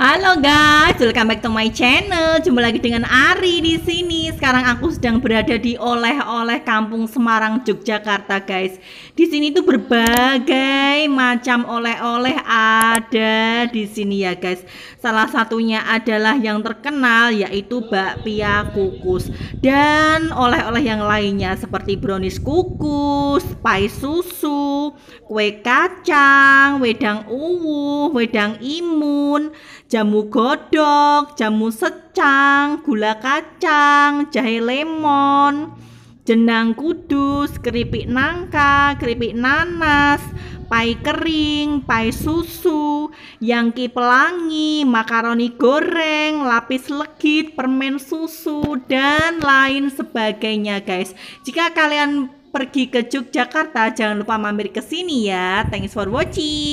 Halo guys, welcome back to my channel. Jumpa lagi dengan Ari di sini. Sekarang aku sedang berada di oleh-oleh Kampung Semarang Yogyakarta, guys. Di sini tuh berbagai macam oleh-oleh ada di sini ya, guys. Salah satunya adalah yang terkenal yaitu bakpia kukus dan oleh-oleh yang lainnya seperti brownies kukus, pai susu, kue kacang, wedang uwuh, wedang imun jamu godok, jamu secang, gula kacang, jahe lemon, jenang kudus, keripik nangka, keripik nanas, pai kering, pai susu, yangki pelangi, makaroni goreng, lapis legit, permen susu, dan lain sebagainya guys. Jika kalian pergi ke Yogyakarta, jangan lupa mampir ke sini ya. Thanks for watching.